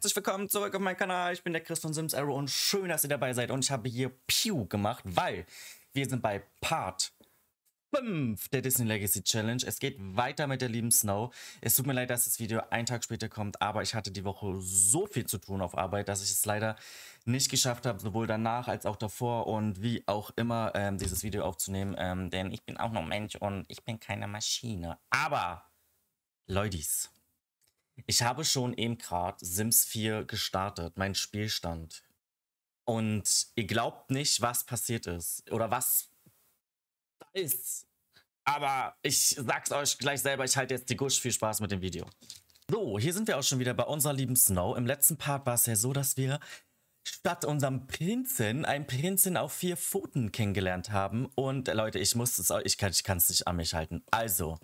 herzlich willkommen zurück auf meinem Kanal. Ich bin der Chris von Sims Arrow und schön, dass ihr dabei seid. Und ich habe hier Pew gemacht, weil wir sind bei Part 5 der Disney Legacy Challenge. Es geht weiter mit der lieben Snow. Es tut mir leid, dass das Video einen Tag später kommt, aber ich hatte die Woche so viel zu tun auf Arbeit, dass ich es leider nicht geschafft habe, sowohl danach als auch davor und wie auch immer ähm, dieses Video aufzunehmen. Ähm, denn ich bin auch noch Mensch und ich bin keine Maschine. Aber, Leudis. Ich habe schon eben gerade Sims 4 gestartet, mein Spielstand. Und ihr glaubt nicht, was passiert ist oder was da ist. Aber ich sag's euch gleich selber, ich halte jetzt die Gusch. Viel Spaß mit dem Video. So, hier sind wir auch schon wieder bei unserer lieben Snow. Im letzten Part war es ja so, dass wir statt unserem Prinzen einen Prinzen auf vier Pfoten kennengelernt haben. Und Leute, ich muss es, ich kann es nicht an mich halten. Also,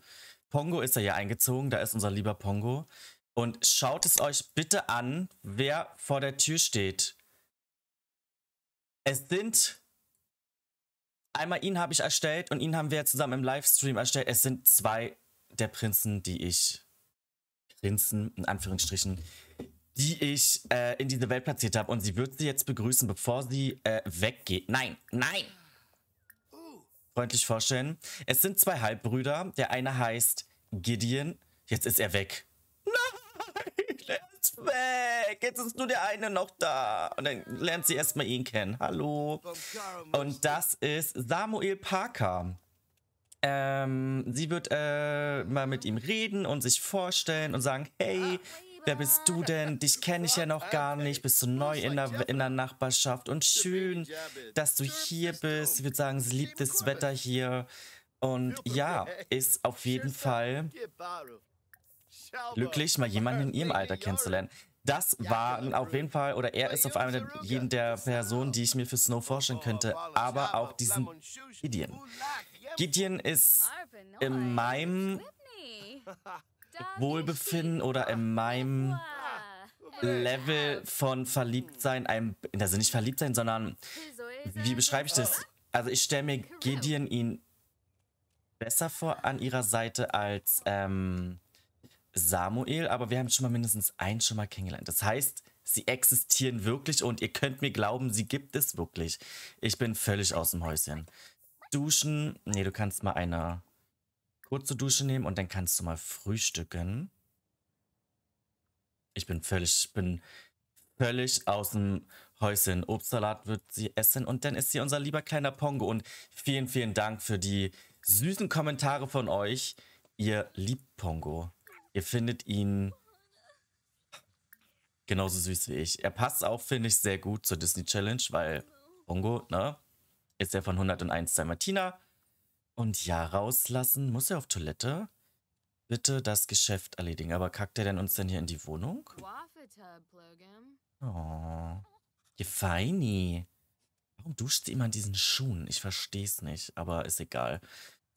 Pongo ist ja hier eingezogen, da ist unser lieber Pongo. Und schaut es euch bitte an, wer vor der Tür steht. Es sind einmal ihn habe ich erstellt und ihn haben wir zusammen im Livestream erstellt. Es sind zwei der Prinzen, die ich Prinzen in Anführungsstrichen, die ich äh, in diese Welt platziert habe und sie wird sie jetzt begrüßen, bevor sie äh, weggeht. Nein, nein. Freundlich vorstellen. Es sind zwei Halbbrüder. Der eine heißt Gideon. Jetzt ist er weg nichts weg. Jetzt ist nur der eine noch da. Und dann lernt sie erstmal ihn kennen. Hallo. Und das ist Samuel Parker. Ähm, sie wird äh, mal mit ihm reden und sich vorstellen und sagen, hey, Wer bist du denn? Dich kenne ich ja noch gar nicht. Bist du neu in der, in der Nachbarschaft? Und schön, dass du hier bist. Sie wird sagen, sie liebt das Wetter hier. Und ja, ist auf jeden Fall glücklich, mal jemanden in ihrem Alter kennenzulernen. Das war genau. auf jeden Fall, oder er ist auf einmal jeden der Personen, die ich mir für Snow vorstellen oh, könnte, aber auch diesen Gideon. Gideon ist in oh, meinem Wohlbefinden oder in meinem Level von Verliebtsein, einem, also nicht Verliebtsein, sondern, wie beschreibe ich das? Also ich stelle mir Gideon ihn besser vor an ihrer Seite als, ähm, Samuel, aber wir haben schon mal mindestens einen schon mal kennengelernt. Das heißt, sie existieren wirklich und ihr könnt mir glauben, sie gibt es wirklich. Ich bin völlig aus dem Häuschen. Duschen. Nee, du kannst mal eine kurze Dusche nehmen und dann kannst du mal frühstücken. Ich bin völlig, bin völlig aus dem Häuschen. Obstsalat wird sie essen und dann ist sie unser lieber kleiner Pongo. Und vielen, vielen Dank für die süßen Kommentare von euch. Ihr liebt Pongo. Ihr findet ihn genauso süß wie ich. Er passt auch, finde ich, sehr gut zur Disney Challenge, weil Bongo, ne? Ist er von 101 Dalmatiner. Und ja, rauslassen. Muss er auf Toilette? Bitte das Geschäft erledigen. Aber kackt er denn uns denn hier in die Wohnung? Oh. Gefeini. Warum duscht sie immer in diesen Schuhen? Ich verstehe es nicht, aber ist egal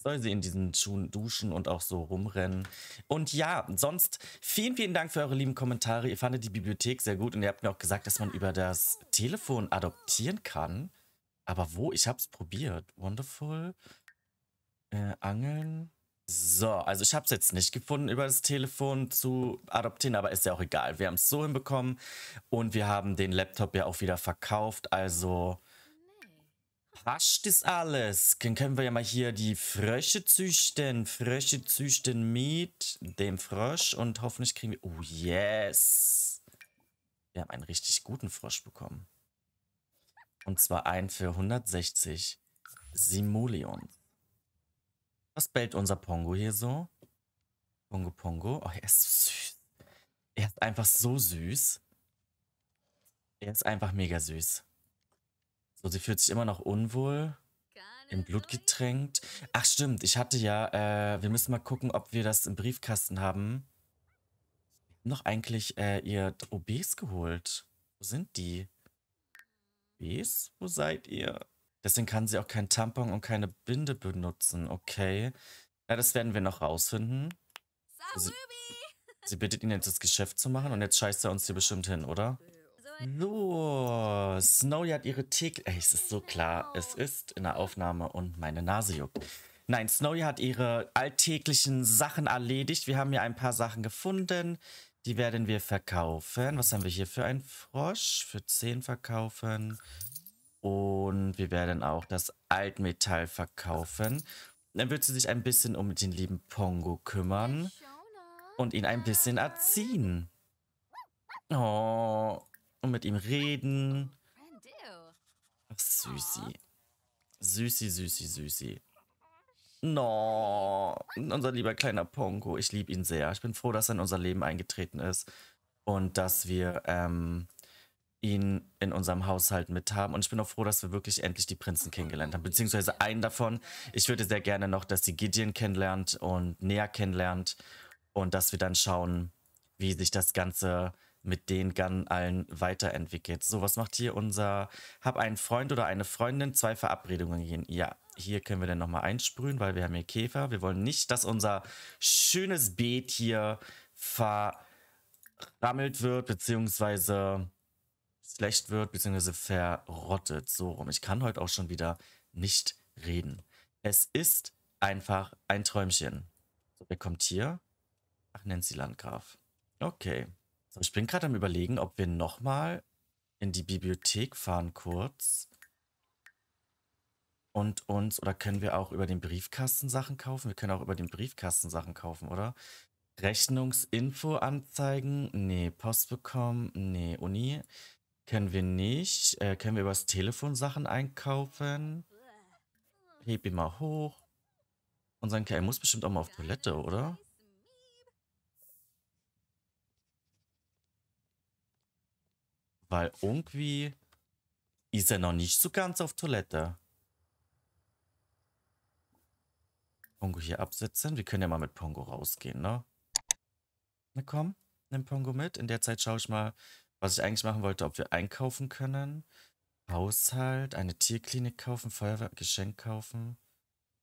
soll sie in diesen Schuhen duschen und auch so rumrennen. Und ja, sonst vielen, vielen Dank für eure lieben Kommentare. Ihr fandet die Bibliothek sehr gut und ihr habt mir auch gesagt, dass man über das Telefon adoptieren kann. Aber wo? Ich hab's probiert. Wonderful. Äh, angeln. So, also ich hab's jetzt nicht gefunden, über das Telefon zu adoptieren, aber ist ja auch egal. Wir haben es so hinbekommen und wir haben den Laptop ja auch wieder verkauft. Also hascht das alles. Dann können wir ja mal hier die Frösche züchten. Frösche züchten mit dem Frosch und hoffentlich kriegen wir... Oh, yes. Wir haben einen richtig guten Frosch bekommen. Und zwar einen für 160 Simoleon. Was bellt unser Pongo hier so? Pongo Pongo. Oh, er ist so süß. Er ist einfach so süß. Er ist einfach mega süß. So, sie fühlt sich immer noch unwohl. Im Blut getränkt. Ach stimmt, ich hatte ja, äh, wir müssen mal gucken, ob wir das im Briefkasten haben. Noch eigentlich äh, ihr OBs geholt. Wo sind die? OBs? Wo seid ihr? Deswegen kann sie auch kein Tampon und keine Binde benutzen. Okay. Ja, das werden wir noch rausfinden. Sie, also, sie bittet ihn jetzt das Geschäft zu machen und jetzt scheißt er uns hier bestimmt hin, oder? Ja. So, Snowy hat ihre täglich... Ey, es ist so klar, es ist in der Aufnahme und meine Nase juckt. Nein, Snowy hat ihre alltäglichen Sachen erledigt. Wir haben hier ein paar Sachen gefunden. Die werden wir verkaufen. Was haben wir hier für einen Frosch? Für 10 verkaufen. Und wir werden auch das Altmetall verkaufen. Dann wird sie sich ein bisschen um den lieben Pongo kümmern und ihn ein bisschen erziehen. Oh, und mit ihm reden. Ach, Süßi. Süßi, Süßi, Süßi. No, unser lieber kleiner Pongo. Ich liebe ihn sehr. Ich bin froh, dass er in unser Leben eingetreten ist und dass wir ähm, ihn in unserem Haushalt mit haben. Und ich bin auch froh, dass wir wirklich endlich die Prinzen kennengelernt haben, beziehungsweise einen davon. Ich würde sehr gerne noch, dass sie Gideon kennenlernt und Nea kennenlernt und dass wir dann schauen, wie sich das Ganze mit den Gun allen weiterentwickelt. So, was macht hier unser, hab einen Freund oder eine Freundin, zwei Verabredungen gehen. Ja, hier können wir dann nochmal einsprühen, weil wir haben hier Käfer. Wir wollen nicht, dass unser schönes Beet hier verrammelt wird, beziehungsweise schlecht wird, beziehungsweise verrottet. So rum. Ich kann heute auch schon wieder nicht reden. Es ist einfach ein Träumchen. So, wer kommt hier? Ach, Nancy Landgraf. Okay ich bin gerade am überlegen, ob wir nochmal in die Bibliothek fahren kurz. Und uns, oder können wir auch über den Briefkasten Sachen kaufen? Wir können auch über den Briefkasten Sachen kaufen, oder? Rechnungsinfo anzeigen? Nee. Post bekommen? Nee. Uni? Können wir nicht. Äh, können wir übers Telefon Sachen einkaufen? Heb ihn mal hoch. Unser KL muss bestimmt auch mal auf Toilette, oder? Weil irgendwie ist er noch nicht so ganz auf Toilette. Pongo hier absetzen. Wir können ja mal mit Pongo rausgehen, ne? Na komm, nimm Pongo mit. In der Zeit schaue ich mal, was ich eigentlich machen wollte, ob wir einkaufen können. Haushalt, eine Tierklinik kaufen, Feuerwehr, kaufen,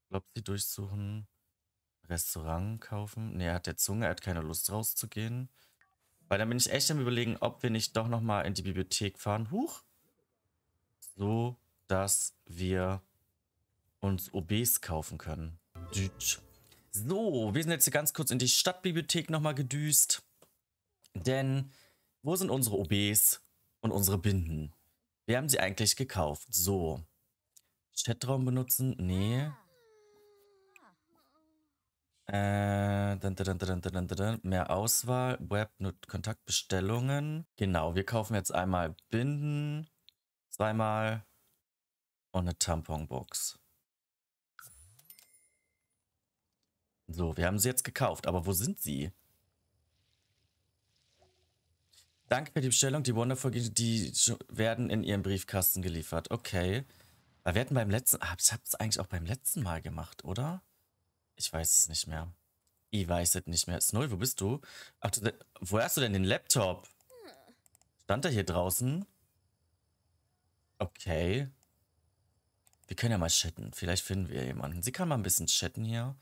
Lobby durchsuchen, Restaurant kaufen. Ne, er hat der Zunge, er hat keine Lust rauszugehen. Weil dann bin ich echt am überlegen, ob wir nicht doch nochmal in die Bibliothek fahren. Huch. So, dass wir uns OBs kaufen können. Dütsch. So, wir sind jetzt hier ganz kurz in die Stadtbibliothek nochmal gedüst. Denn wo sind unsere OBs und unsere Binden? Wir haben sie eigentlich gekauft. So. Chatraum benutzen? Nee. Äh, dann, dann, dann, mehr Auswahl, Web, Kontaktbestellungen. Genau, wir kaufen jetzt einmal Binden, zweimal und eine Tamponbox. So, wir haben sie jetzt gekauft, aber wo sind sie? Danke für die Bestellung. Die Wonderful, die werden in ihren Briefkasten geliefert. Okay. Weil wir hatten beim letzten, ah, ich hab's eigentlich auch beim letzten Mal gemacht, oder? Ich weiß es nicht mehr. Ich weiß es nicht mehr. Snowy, wo bist du? Ach, du, wo hast du denn den Laptop? Stand er hier draußen? Okay. Wir können ja mal chatten. Vielleicht finden wir jemanden. Sie kann mal ein bisschen chatten hier.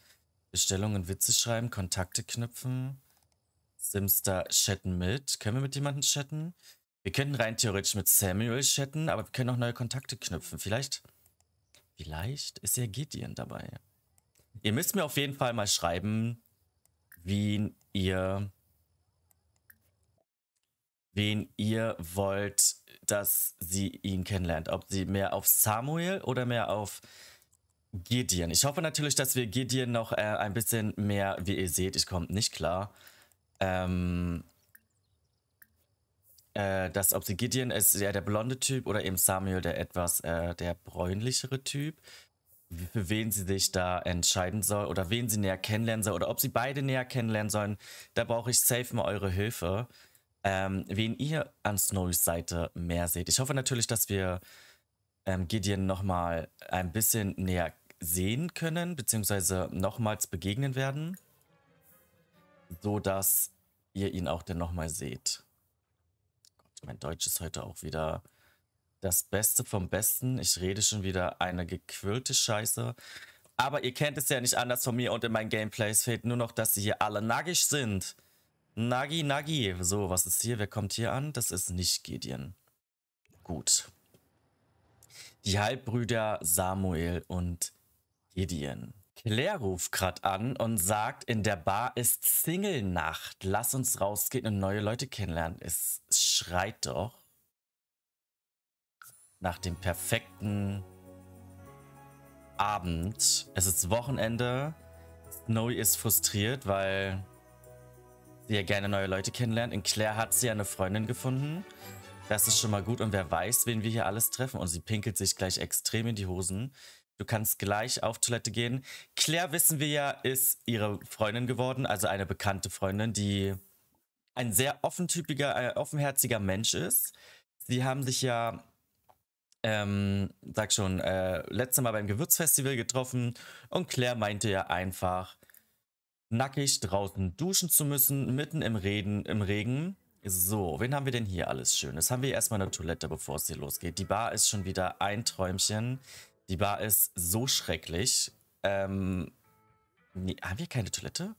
Bestellungen, Witze schreiben, Kontakte knüpfen. Simster chatten mit. Können wir mit jemandem chatten? Wir könnten rein theoretisch mit Samuel chatten, aber wir können auch neue Kontakte knüpfen. Vielleicht, vielleicht ist er Gideon dabei. Ihr müsst mir auf jeden Fall mal schreiben, wen ihr wen ihr wollt, dass sie ihn kennenlernt. Ob sie mehr auf Samuel oder mehr auf Gideon. Ich hoffe natürlich, dass wir Gideon noch äh, ein bisschen mehr, wie ihr seht, ich komme nicht klar. Ähm, äh, dass ob sie Gideon ist, ja, der blonde Typ oder eben Samuel, der etwas, äh, der bräunlichere Typ für wen sie sich da entscheiden soll oder wen sie näher kennenlernen soll oder ob sie beide näher kennenlernen sollen. Da brauche ich safe mal eure Hilfe, ähm, wen ihr an Snowys Seite mehr seht. Ich hoffe natürlich, dass wir ähm, Gideon nochmal ein bisschen näher sehen können, beziehungsweise nochmals begegnen werden, sodass ihr ihn auch dann nochmal seht. Gott, mein Deutsch ist heute auch wieder das Beste vom Besten. Ich rede schon wieder eine gequirlte Scheiße. Aber ihr kennt es ja nicht anders von mir und in meinen Gameplays fehlt nur noch, dass sie hier alle nagisch sind. Nagi, Nagi. So, was ist hier? Wer kommt hier an? Das ist nicht Gideon. Gut. Die Halbbrüder Samuel und Gideon. Claire ruft gerade an und sagt, in der Bar ist Single-Nacht. Lass uns rausgehen und neue Leute kennenlernen. Es schreit doch nach dem perfekten Abend. Es ist Wochenende. Snowy ist frustriert, weil sie ja gerne neue Leute kennenlernt. In Claire hat sie ja eine Freundin gefunden. Das ist schon mal gut und wer weiß, wen wir hier alles treffen. Und sie pinkelt sich gleich extrem in die Hosen. Du kannst gleich auf Toilette gehen. Claire, wissen wir ja, ist ihre Freundin geworden, also eine bekannte Freundin, die ein sehr offentypiger, äh, offenherziger Mensch ist. Sie haben sich ja ähm, sag schon, äh, letztes Mal beim Gewürzfestival getroffen und Claire meinte ja einfach, nackig draußen duschen zu müssen, mitten im, Reden, im Regen. So, wen haben wir denn hier alles Schönes? Haben wir erstmal eine Toilette, bevor es hier losgeht. Die Bar ist schon wieder ein Träumchen. Die Bar ist so schrecklich. Ähm, nee, haben wir keine Toilette?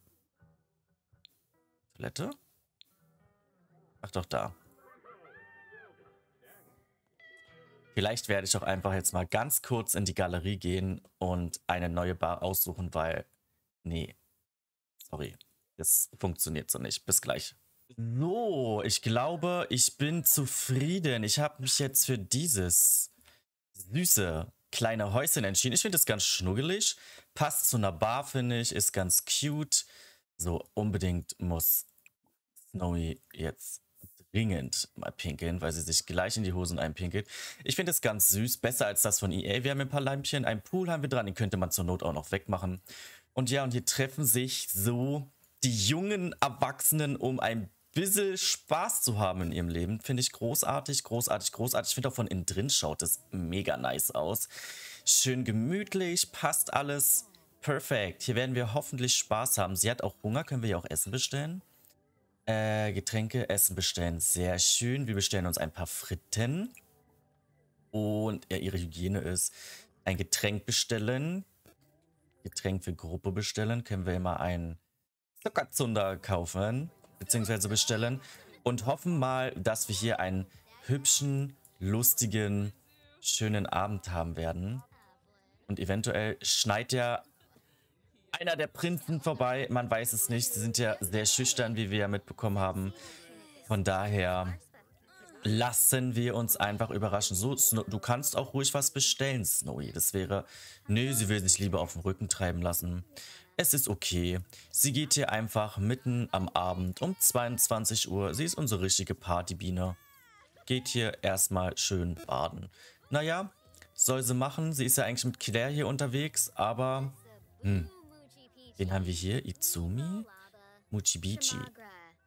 Toilette? Ach doch, da. Vielleicht werde ich auch einfach jetzt mal ganz kurz in die Galerie gehen und eine neue Bar aussuchen, weil, nee, sorry, das funktioniert so nicht. Bis gleich. So, ich glaube, ich bin zufrieden. Ich habe mich jetzt für dieses süße kleine Häuschen entschieden. Ich finde das ganz schnuggelig, passt zu einer Bar, finde ich, ist ganz cute. So, unbedingt muss Snowy jetzt dringend mal pinkeln, weil sie sich gleich in die Hosen einpinkelt. Ich finde es ganz süß, besser als das von EA. Wir haben ein paar Leimchen, einen Pool haben wir dran, den könnte man zur Not auch noch wegmachen. Und ja, und hier treffen sich so die jungen Erwachsenen, um ein bisschen Spaß zu haben in ihrem Leben. Finde ich großartig, großartig, großartig. Ich finde auch von innen drin schaut es mega nice aus. Schön gemütlich, passt alles perfekt. Hier werden wir hoffentlich Spaß haben. Sie hat auch Hunger, können wir ja auch Essen bestellen. Äh, Getränke, Essen bestellen. Sehr schön. Wir bestellen uns ein paar Fritten. Und ja, ihre Hygiene ist ein Getränk bestellen. Getränk für Gruppe bestellen. Können wir immer einen Zuckerzunder kaufen. Beziehungsweise bestellen. Und hoffen mal, dass wir hier einen hübschen, lustigen, schönen Abend haben werden. Und eventuell schneit ja einer der Prinzen vorbei. Man weiß es nicht. Sie sind ja sehr schüchtern, wie wir ja mitbekommen haben. Von daher lassen wir uns einfach überraschen. So, du kannst auch ruhig was bestellen, Snowy. Das wäre... Nö, sie will sich lieber auf den Rücken treiben lassen. Es ist okay. Sie geht hier einfach mitten am Abend um 22 Uhr. Sie ist unsere richtige Partybiene. Geht hier erstmal schön baden. Naja, soll sie machen. Sie ist ja eigentlich mit Claire hier unterwegs, aber... Hm, Wen haben wir hier? Izumi? Muchibichi.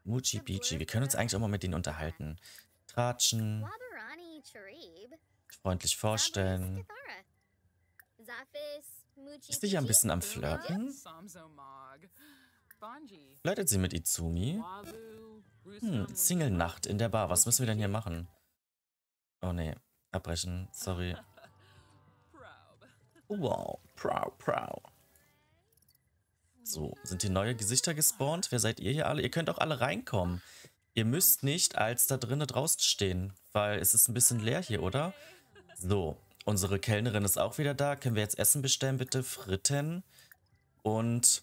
Muchibichi. Wir können uns eigentlich auch mal mit denen unterhalten. Tratschen. Freundlich vorstellen. Ist sie hier ein bisschen am Flirten? Flirtet sie mit Izumi? Hm, Single-Nacht in der Bar. Was müssen wir denn hier machen? Oh ne, abbrechen. Sorry. Wow, prow, prow. So, sind hier neue Gesichter gespawnt? Wer seid ihr hier alle? Ihr könnt auch alle reinkommen. Ihr müsst nicht als da drinnen draußen stehen, weil es ist ein bisschen leer hier, oder? So, unsere Kellnerin ist auch wieder da. Können wir jetzt Essen bestellen, bitte? Fritten und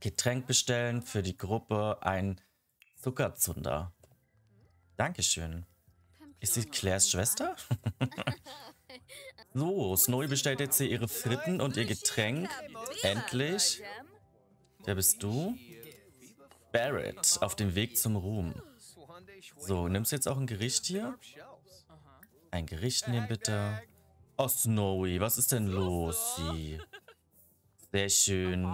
Getränk bestellen für die Gruppe. Ein Zuckerzunder. Dankeschön. Ist sie Claires Schwester? so, Snowy bestellt jetzt hier ihre Fritten und ihr Getränk. Endlich. Wer bist du? Barrett, auf dem Weg zum Ruhm. So, nimmst du jetzt auch ein Gericht hier? Ein Gericht nehmen, bitte. Oh, Snowy, was ist denn los? Sie? Sehr schön.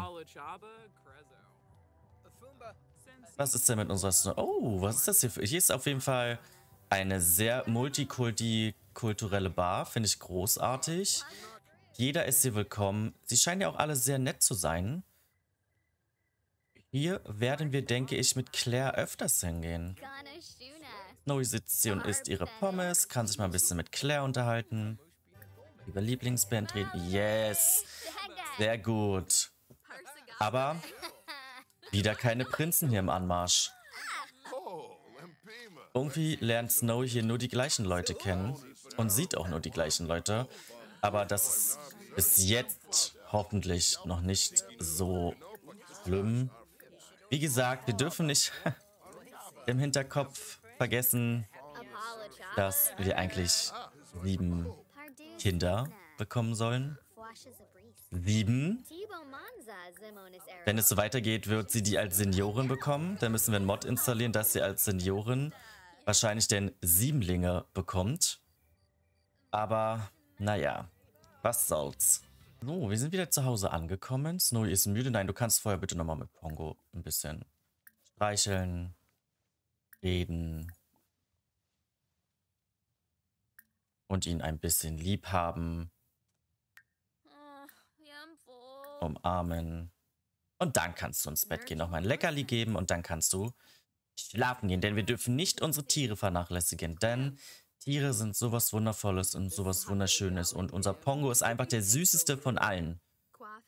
Was ist denn mit unserer Snowy? Oh, was ist das hier? Hier ist auf jeden Fall eine sehr multikulturelle Bar. Finde ich großartig. Jeder ist hier willkommen. Sie scheinen ja auch alle sehr nett zu sein. Hier werden wir, denke ich, mit Claire öfters hingehen. Noe sitzt hier und isst ihre Pommes, kann sich mal ein bisschen mit Claire unterhalten. Über Lieblingsband reden. Yes! Sehr gut. Aber wieder keine Prinzen hier im Anmarsch. Irgendwie lernt Snow hier nur die gleichen Leute kennen und sieht auch nur die gleichen Leute. Aber das ist jetzt hoffentlich noch nicht so schlimm, wie gesagt, wir dürfen nicht im Hinterkopf vergessen, dass wir eigentlich sieben Kinder bekommen sollen. Sieben. Wenn es so weitergeht, wird sie die als Seniorin bekommen. Dann müssen wir einen Mod installieren, dass sie als Seniorin wahrscheinlich den Siebenlinge bekommt. Aber naja, was soll's. So, wir sind wieder zu Hause angekommen. Snowy ist müde. Nein, du kannst vorher bitte nochmal mit Pongo ein bisschen streicheln, reden und ihn ein bisschen lieb haben, umarmen. Und dann kannst du ins Bett gehen, nochmal ein Leckerli geben und dann kannst du schlafen gehen. Denn wir dürfen nicht unsere Tiere vernachlässigen, denn Tiere sind sowas Wundervolles und sowas Wunderschönes. Und unser Pongo ist einfach der süßeste von allen.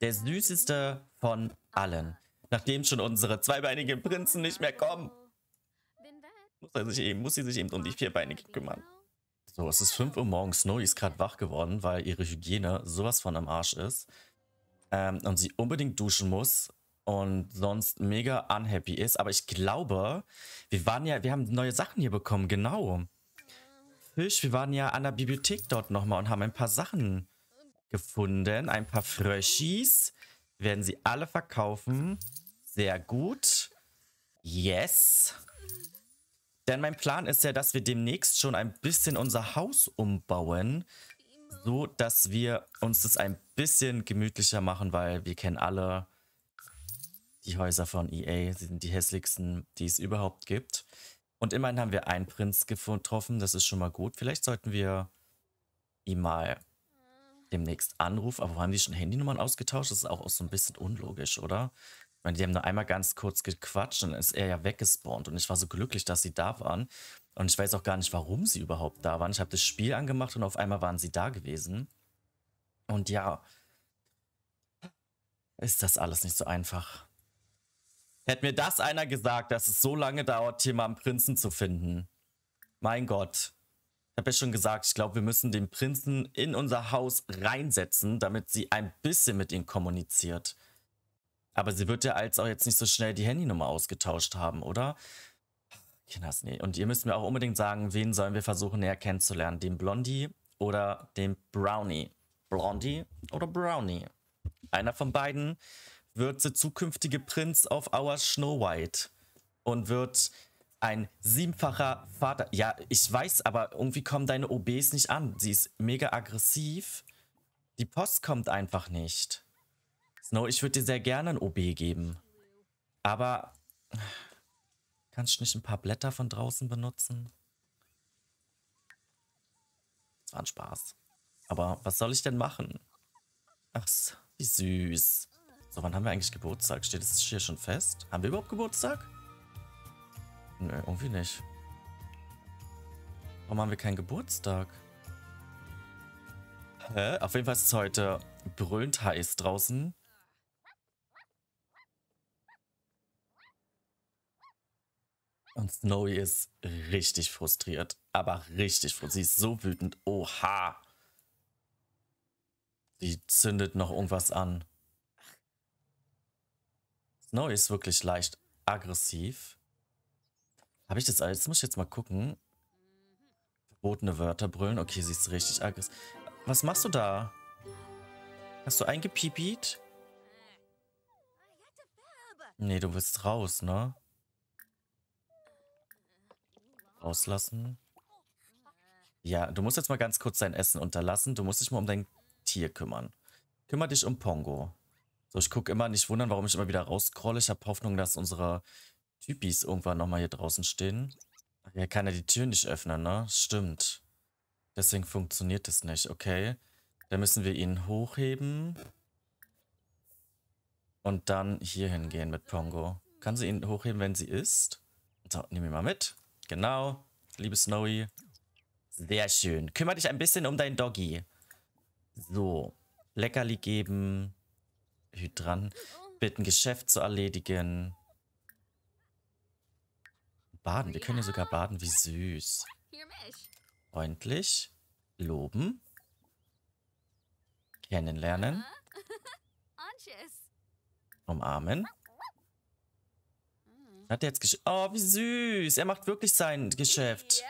Der süßeste von allen. Nachdem schon unsere zweibeinigen Prinzen nicht mehr kommen. Muss, er sich eben, muss sie sich eben um die Vierbeinige kümmern. So, es ist 5 Uhr morgens. Snowy ist gerade wach geworden, weil ihre Hygiene sowas von am Arsch ist. Ähm, und sie unbedingt duschen muss und sonst mega unhappy ist. Aber ich glaube, wir waren ja, wir haben neue Sachen hier bekommen, genau. Fisch. Wir waren ja an der Bibliothek dort nochmal und haben ein paar Sachen gefunden. Ein paar Fröschis. Werden sie alle verkaufen. Sehr gut. Yes. Denn mein Plan ist ja, dass wir demnächst schon ein bisschen unser Haus umbauen. So, dass wir uns das ein bisschen gemütlicher machen, weil wir kennen alle die Häuser von EA. Sie sind die hässlichsten, die es überhaupt gibt. Und immerhin haben wir einen Prinz getroffen, das ist schon mal gut. Vielleicht sollten wir ihm mal demnächst anrufen. Aber wo haben die schon Handynummern ausgetauscht? Das ist auch so ein bisschen unlogisch, oder? Ich meine, die haben nur einmal ganz kurz gequatscht und dann ist er ja weggespawnt. Und ich war so glücklich, dass sie da waren. Und ich weiß auch gar nicht, warum sie überhaupt da waren. Ich habe das Spiel angemacht und auf einmal waren sie da gewesen. Und ja, ist das alles nicht so einfach. Hätte mir das einer gesagt, dass es so lange dauert, hier mal einen Prinzen zu finden. Mein Gott. Ich habe ja schon gesagt, ich glaube, wir müssen den Prinzen in unser Haus reinsetzen, damit sie ein bisschen mit ihm kommuniziert. Aber sie wird ja als auch jetzt nicht so schnell die Handynummer ausgetauscht haben, oder? Kinders, nee. Und ihr müsst mir auch unbedingt sagen, wen sollen wir versuchen näher kennenzulernen? Den Blondie oder den Brownie? Blondie oder Brownie? Einer von beiden wird der zukünftige Prinz auf Our Snow White und wird ein siebenfacher Vater. Ja, ich weiß, aber irgendwie kommen deine OBs nicht an. Sie ist mega aggressiv. Die Post kommt einfach nicht. Snow, ich würde dir sehr gerne ein OB geben. Aber kannst du nicht ein paar Blätter von draußen benutzen? Das war ein Spaß. Aber was soll ich denn machen? Ach, wie süß. So, wann haben wir eigentlich Geburtstag? Steht es hier schon fest? Haben wir überhaupt Geburtstag? Nö, irgendwie nicht. Warum haben wir keinen Geburtstag? Hä? Auf jeden Fall ist es heute brüllend heiß draußen. Und Snowy ist richtig frustriert. Aber richtig frustriert. Sie ist so wütend. Oha. Sie zündet noch irgendwas an. Snowy ist wirklich leicht aggressiv. Habe ich das alles? Muss ich jetzt mal gucken. Verbotene Wörter brüllen. Okay, sie ist richtig aggressiv. Was machst du da? Hast du eingepipiet? Nee, du willst raus, ne? Rauslassen. Ja, du musst jetzt mal ganz kurz dein Essen unterlassen. Du musst dich mal um dein Tier kümmern. Kümmer dich um Pongo. So, ich gucke immer nicht wundern, warum ich immer wieder rauscrolle. Ich habe Hoffnung, dass unsere Typis irgendwann nochmal hier draußen stehen. Ja, kann er die Tür nicht öffnen, ne? Stimmt. Deswegen funktioniert es nicht, okay. Dann müssen wir ihn hochheben. Und dann hier hingehen mit Pongo. Kann sie ihn hochheben, wenn sie ist? So, nehmen ihn mal mit. Genau. Liebe Snowy. Sehr schön. Kümmer dich ein bisschen um deinen Doggy. So. Leckerli geben. Hydran bitten, Geschäft zu erledigen. Baden. Wir können hier sogar baden. Wie süß. Freundlich. Loben. Kennenlernen. Umarmen. Hat er jetzt Oh, wie süß. Er macht wirklich sein Geschäft.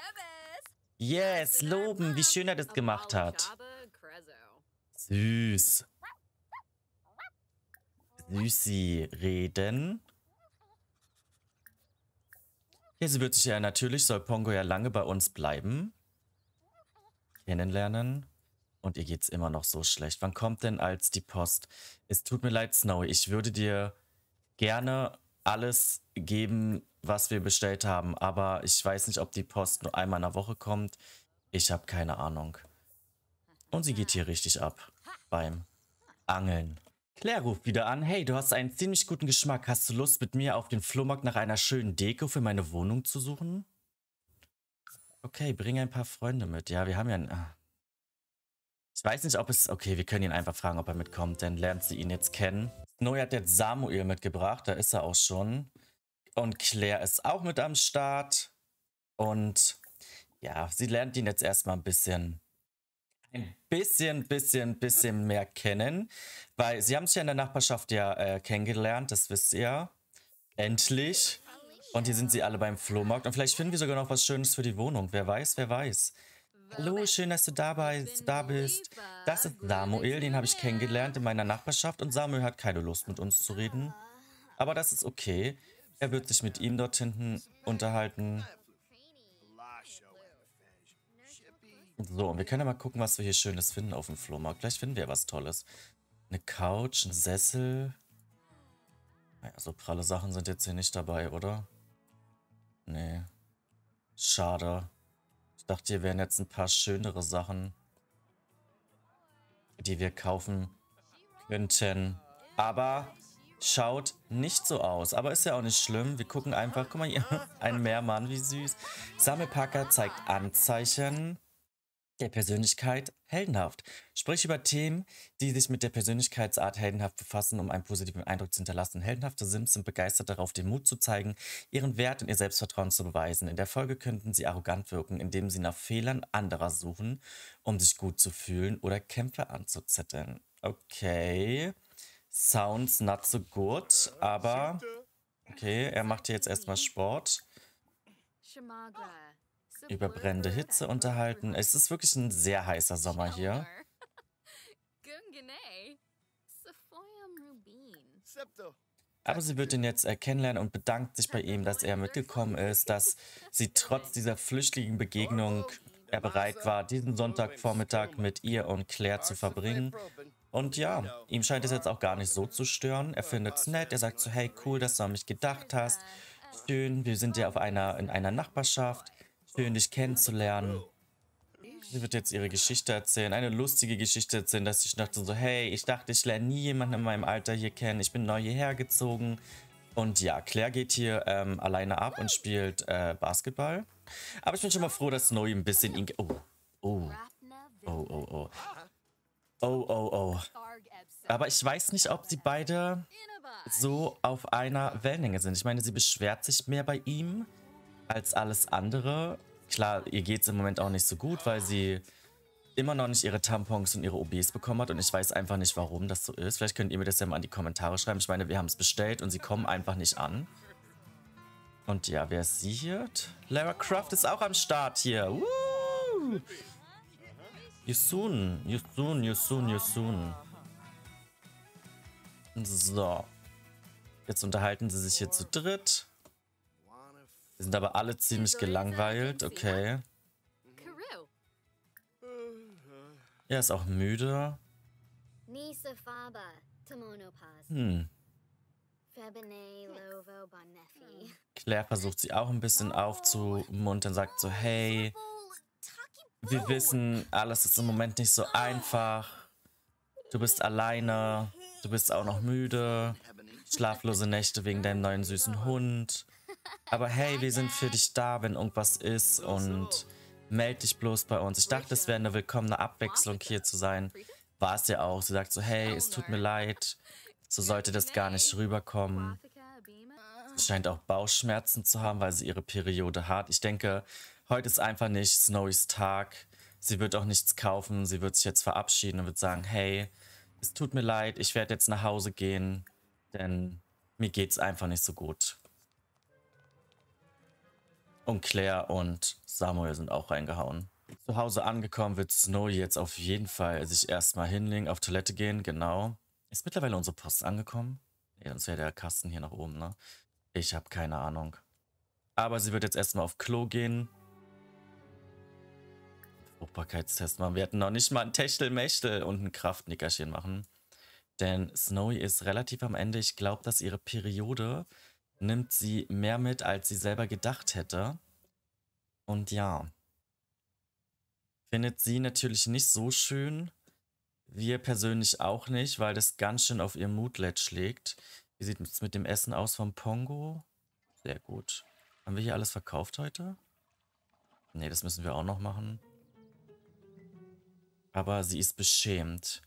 Yes, loben, wie schön er das gemacht hat. Süß. Lucy reden. Ja, sie wird sich ja natürlich, soll Pongo ja lange bei uns bleiben. Kennenlernen. Und ihr geht's immer noch so schlecht. Wann kommt denn als die Post? Es tut mir leid, Snowy. Ich würde dir gerne alles geben, was wir bestellt haben. Aber ich weiß nicht, ob die Post nur einmal in der Woche kommt. Ich habe keine Ahnung. Und sie geht hier richtig ab. Beim Angeln. Claire ruft wieder an, hey, du hast einen ziemlich guten Geschmack. Hast du Lust, mit mir auf den Flohmarkt nach einer schönen Deko für meine Wohnung zu suchen? Okay, bring ein paar Freunde mit. Ja, wir haben ja einen... Ah. Ich weiß nicht, ob es... Okay, wir können ihn einfach fragen, ob er mitkommt. Dann lernt sie ihn jetzt kennen. Snowy hat jetzt Samuel mitgebracht. Da ist er auch schon. Und Claire ist auch mit am Start. Und ja, sie lernt ihn jetzt erstmal ein bisschen ein bisschen, bisschen, bisschen mehr kennen, weil sie haben sich ja in der Nachbarschaft ja äh, kennengelernt, das wisst ihr. Endlich. Und hier sind sie alle beim Flohmarkt und vielleicht finden wir sogar noch was Schönes für die Wohnung. Wer weiß, wer weiß. Hallo, schön, dass du dabei, da bist. Das ist Samuel, den habe ich kennengelernt in meiner Nachbarschaft und Samuel hat keine Lust mit uns zu reden. Aber das ist okay. Er wird sich mit ihm dort hinten unterhalten. So, und wir können ja mal gucken, was wir hier Schönes finden auf dem Flohmarkt. Vielleicht finden wir ja was Tolles. Eine Couch, ein Sessel. Naja, so pralle Sachen sind jetzt hier nicht dabei, oder? Nee. Schade. Ich dachte, hier wären jetzt ein paar schönere Sachen, die wir kaufen könnten. Aber schaut nicht so aus. Aber ist ja auch nicht schlimm. Wir gucken einfach. Guck mal hier, ein Meermann, wie süß. Sammelpacker zeigt Anzeichen der Persönlichkeit heldenhaft. Sprich über Themen, die sich mit der Persönlichkeitsart heldenhaft befassen, um einen positiven Eindruck zu hinterlassen. Heldenhafte Sims sind begeistert darauf, den Mut zu zeigen, ihren Wert und ihr Selbstvertrauen zu beweisen. In der Folge könnten sie arrogant wirken, indem sie nach Fehlern anderer suchen, um sich gut zu fühlen oder Kämpfe anzuzetteln. Okay. Sounds not so good, äh, aber okay, er macht hier jetzt erstmal mhm. Sport. Shimagra über brennende Hitze unterhalten. Es ist wirklich ein sehr heißer Sommer hier. Aber sie wird ihn jetzt äh, kennenlernen und bedankt sich bei ihm, dass er mitgekommen ist, dass sie trotz dieser flüchtigen Begegnung er äh, bereit war, diesen Sonntagvormittag mit ihr und Claire zu verbringen. Und ja, ihm scheint es jetzt auch gar nicht so zu stören. Er findet es nett, er sagt so, hey, cool, dass du an mich gedacht hast. Schön, wir sind ja auf einer, in einer Nachbarschaft. Schön, dich kennenzulernen. Sie wird jetzt ihre Geschichte erzählen, eine lustige Geschichte erzählen, dass ich dachte so, hey, ich dachte, ich lerne nie jemanden in meinem Alter hier kennen. Ich bin neu hierher gezogen. Und ja, Claire geht hier ähm, alleine ab und spielt äh, Basketball. Aber ich bin schon mal froh, dass Snowy ein bisschen ihn... Oh, oh, oh, oh, oh. Oh, oh, oh. Aber ich weiß nicht, ob sie beide so auf einer Wellenlänge sind. Ich meine, sie beschwert sich mehr bei ihm als alles andere. Klar, ihr geht es im Moment auch nicht so gut, weil sie immer noch nicht ihre Tampons und ihre OBs bekommen hat und ich weiß einfach nicht, warum das so ist. Vielleicht könnt ihr mir das ja mal in die Kommentare schreiben. Ich meine, wir haben es bestellt und sie kommen einfach nicht an. Und ja, wer ist sie hier? Lara Croft ist auch am Start hier. Woo! Yusun, Yusun, Yusun, Yusun. So. Jetzt unterhalten sie sich hier zu dritt sind aber alle ziemlich gelangweilt, okay. Er mhm. ist auch müde. Hm. Claire versucht sie auch ein bisschen oh. aufzumuntern, sagt so, hey, wir wissen, alles ist im Moment nicht so einfach. Du bist alleine, du bist auch noch müde, schlaflose Nächte wegen deinem neuen süßen Hund. Aber hey, wir sind für dich da, wenn irgendwas ist und melde dich bloß bei uns. Ich dachte, es wäre eine willkommene Abwechslung hier zu sein. War es ja auch. Sie sagt so, hey, es tut mir leid. So sollte das gar nicht rüberkommen. Sie scheint auch Bauchschmerzen zu haben, weil sie ihre Periode hat. Ich denke, heute ist einfach nicht Snowys Tag. Sie wird auch nichts kaufen. Sie wird sich jetzt verabschieden und wird sagen, hey, es tut mir leid, ich werde jetzt nach Hause gehen, denn mir geht es einfach nicht so gut. Und Claire und Samuel sind auch reingehauen. Zu Hause angekommen wird Snowy jetzt auf jeden Fall sich erstmal hinlegen, auf Toilette gehen, genau. Ist mittlerweile unsere Post angekommen? Nee, sonst wäre der Kasten hier nach oben, ne? Ich habe keine Ahnung. Aber sie wird jetzt erstmal auf Klo gehen. Fruchtbarkeitstest machen. Wir hatten noch nicht mal ein Techtelmechtel und ein Kraftnickerchen machen. Denn Snowy ist relativ am Ende. Ich glaube, dass ihre Periode nimmt sie mehr mit, als sie selber gedacht hätte. Und ja, findet sie natürlich nicht so schön. Wir persönlich auch nicht, weil das ganz schön auf ihr Moodlet schlägt. Wie sieht es mit dem Essen aus vom Pongo? Sehr gut. Haben wir hier alles verkauft heute? Nee, das müssen wir auch noch machen. Aber sie ist beschämt.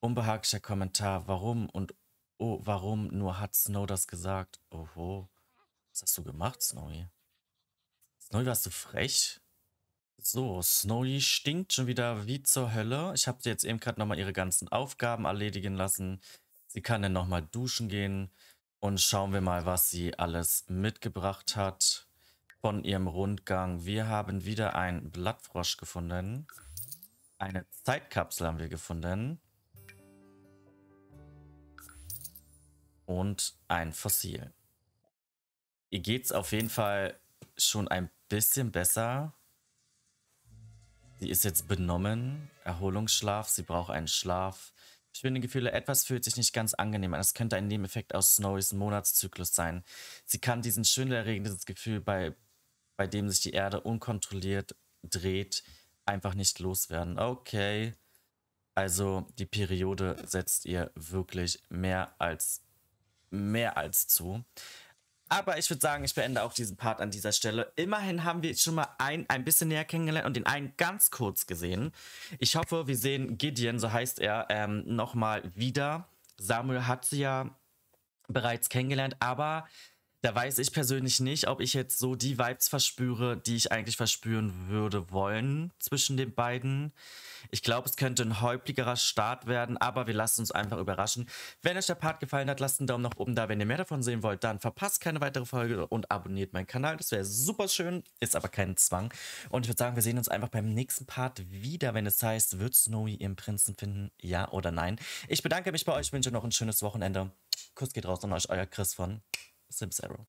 Unbehaglicher Kommentar, warum und Oh, warum nur hat Snow das gesagt? Oho. Was hast du gemacht, Snowy? Snowy, warst du frech? So, Snowy stinkt schon wieder wie zur Hölle. Ich habe sie jetzt eben gerade nochmal ihre ganzen Aufgaben erledigen lassen. Sie kann dann nochmal duschen gehen. Und schauen wir mal, was sie alles mitgebracht hat von ihrem Rundgang. Wir haben wieder einen Blattfrosch gefunden. Eine Zeitkapsel haben wir gefunden. und ein Fossil. Ihr geht's auf jeden Fall schon ein bisschen besser. Sie ist jetzt benommen, Erholungsschlaf, sie braucht einen Schlaf. Schöne Gefühle, etwas fühlt sich nicht ganz angenehm an. Das könnte ein Nebeneffekt aus Snowys Monatszyklus sein. Sie kann diesen schwindelerregenden Gefühl, bei, bei dem sich die Erde unkontrolliert dreht, einfach nicht loswerden. Okay. Also die Periode setzt ihr wirklich mehr als mehr als zu. Aber ich würde sagen, ich beende auch diesen Part an dieser Stelle. Immerhin haben wir schon mal einen ein bisschen näher kennengelernt und den einen ganz kurz gesehen. Ich hoffe, wir sehen Gideon, so heißt er, ähm, nochmal wieder. Samuel hat sie ja bereits kennengelernt, aber da weiß ich persönlich nicht, ob ich jetzt so die Vibes verspüre, die ich eigentlich verspüren würde wollen zwischen den beiden. Ich glaube, es könnte ein häupligerer Start werden, aber wir lassen uns einfach überraschen. Wenn euch der Part gefallen hat, lasst einen Daumen nach oben da. Wenn ihr mehr davon sehen wollt, dann verpasst keine weitere Folge und abonniert meinen Kanal. Das wäre super schön, ist aber kein Zwang. Und ich würde sagen, wir sehen uns einfach beim nächsten Part wieder, wenn es heißt, wird Snowy ihren Prinzen finden? Ja oder nein? Ich bedanke mich bei euch, wünsche noch ein schönes Wochenende. Kuss geht raus an euch, euer Chris von Simcero